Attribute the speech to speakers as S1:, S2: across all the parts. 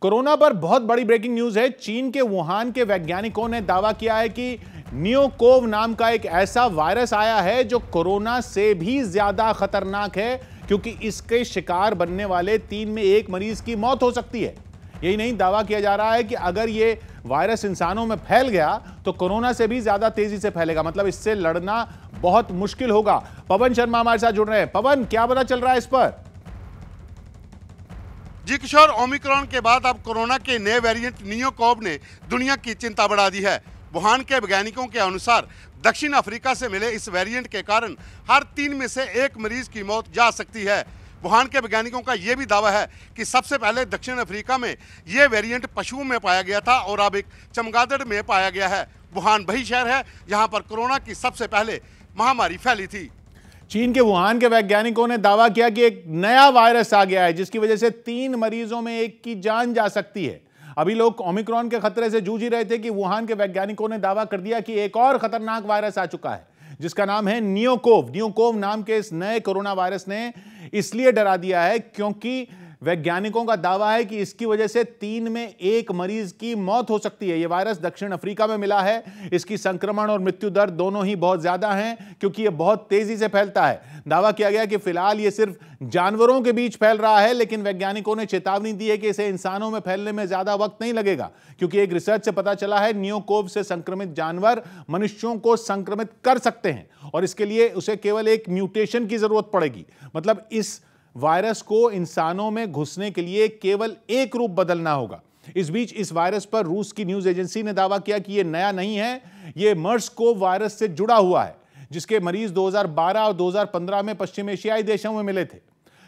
S1: corona पर बहुत बड़ी ब्रेकिंग न्यूज है चीन के वुहान के वैज्ञानिकों ने दावा किया है कि नियोकोव नाम का एक ऐसा वायरस आया है जो कोरोना से भी ज्यादा खतरनाक है क्योंकि इसके शिकार बनने वाले तीन में एक मरीज की मौत हो सकती है यही नहीं दावा किया जा रहा है कि अगर ये वायरस इंसानों में फैल गया तो कोरोना से भी ज्यादा तेजी से फैलेगा मतलब इससे लड़ना बहुत मुश्किल होगा पवन शर्मा हमारे साथ जुड़ रहे हैं पवन क्या पता चल रहा है इस पर
S2: जी किशोर ओमिक्रॉन के बाद अब कोरोना के नए वेरिएंट नियोकोब ने दुनिया की चिंता बढ़ा दी है वुहान के वैज्ञानिकों के अनुसार दक्षिण अफ्रीका से मिले इस वेरिएंट के कारण हर तीन में से एक मरीज की मौत जा सकती है वुहान के वैज्ञानिकों का यह भी दावा है कि सबसे पहले दक्षिण अफ्रीका में ये वेरियंट पशुओं में पाया गया था और अब एक चमगादड़ में पाया गया है वुहान वही शहर है जहाँ पर कोरोना की सबसे पहले महामारी फैली थी
S1: चीन के वुहान के वैज्ञानिकों ने दावा किया कि एक नया वायरस आ गया है जिसकी वजह से तीन मरीजों में एक की जान जा सकती है अभी लोग ओमिक्रॉन के खतरे से जूझ ही रहे थे कि वुहान के वैज्ञानिकों ने दावा कर दिया कि एक और खतरनाक वायरस आ चुका है जिसका नाम है नियोकोव नियोकोव नाम के इस नए कोरोना वायरस ने इसलिए डरा दिया है क्योंकि वैज्ञानिकों का दावा है कि इसकी वजह से तीन में एक मरीज की मौत हो सकती है ये वायरस दक्षिण अफ्रीका में मिला है इसकी संक्रमण और मृत्यु दर दोनों ही बहुत ज्यादा हैं क्योंकि यह बहुत तेजी से फैलता है दावा किया गया कि फिलहाल ये सिर्फ जानवरों के बीच फैल रहा है लेकिन वैज्ञानिकों ने चेतावनी दी है कि इसे इंसानों में फैलने में ज्यादा वक्त नहीं लगेगा क्योंकि एक रिसर्च से पता चला है न्यूकोव से संक्रमित जानवर मनुष्यों को संक्रमित कर सकते हैं और इसके लिए उसे केवल एक म्यूटेशन की जरूरत पड़ेगी मतलब इस वायरस को इंसानों में घुसने के लिए केवल एक रूप बदलना होगा इस बीच इस वायरस पर रूस की न्यूज एजेंसी ने दावा किया कि यह नया नहीं है यह मर्स को वायरस से जुड़ा हुआ है जिसके मरीज 2012 और 2015 में पश्चिम एशियाई देशों में मिले थे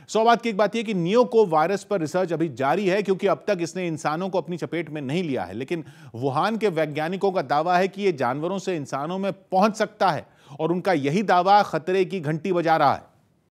S1: सौबात की एक बात यह कि नियो को वायरस पर रिसर्च अभी जारी है क्योंकि अब तक इसने इंसानों को अपनी चपेट में नहीं लिया है लेकिन वुहान के वैज्ञानिकों का दावा है कि यह जानवरों से इंसानों में पहुंच सकता है और उनका यही दावा खतरे की घंटी बजा रहा है